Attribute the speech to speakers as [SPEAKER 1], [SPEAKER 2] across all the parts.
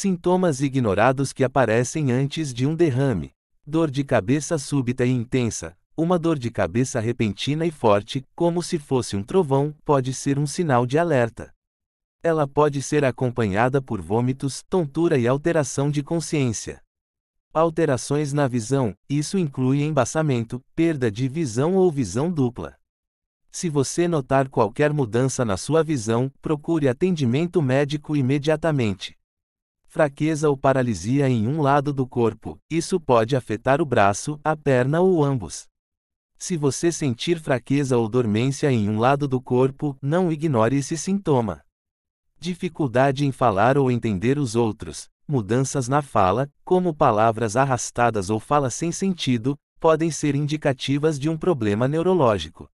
[SPEAKER 1] Sintomas ignorados que aparecem antes de um derrame. Dor de cabeça súbita e intensa. Uma dor de cabeça repentina e forte, como se fosse um trovão, pode ser um sinal de alerta. Ela pode ser acompanhada por vômitos, tontura e alteração de consciência. Alterações na visão, isso inclui embaçamento, perda de visão ou visão dupla. Se você notar qualquer mudança na sua visão, procure atendimento médico imediatamente fraqueza ou paralisia em um lado do corpo, isso pode afetar o braço, a perna ou ambos. Se você sentir fraqueza ou dormência em um lado do corpo, não ignore esse sintoma. Dificuldade em falar ou entender os outros, mudanças na fala, como palavras arrastadas ou fala sem sentido, podem ser indicativas de um problema neurológico.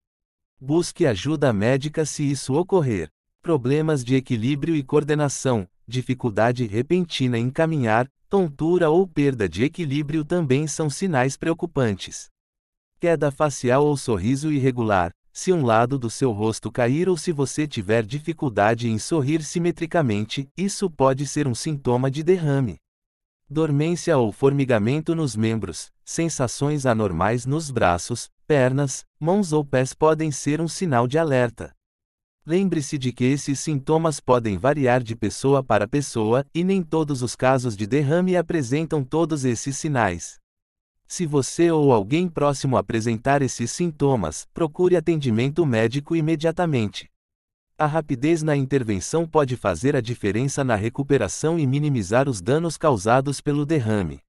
[SPEAKER 1] Busque ajuda médica se isso ocorrer. Problemas de equilíbrio e coordenação, dificuldade repentina em caminhar, tontura ou perda de equilíbrio também são sinais preocupantes. Queda facial ou sorriso irregular, se um lado do seu rosto cair ou se você tiver dificuldade em sorrir simetricamente, isso pode ser um sintoma de derrame. Dormência ou formigamento nos membros, sensações anormais nos braços, pernas, mãos ou pés podem ser um sinal de alerta. Lembre-se de que esses sintomas podem variar de pessoa para pessoa, e nem todos os casos de derrame apresentam todos esses sinais. Se você ou alguém próximo apresentar esses sintomas, procure atendimento médico imediatamente. A rapidez na intervenção pode fazer a diferença na recuperação e minimizar os danos causados pelo derrame.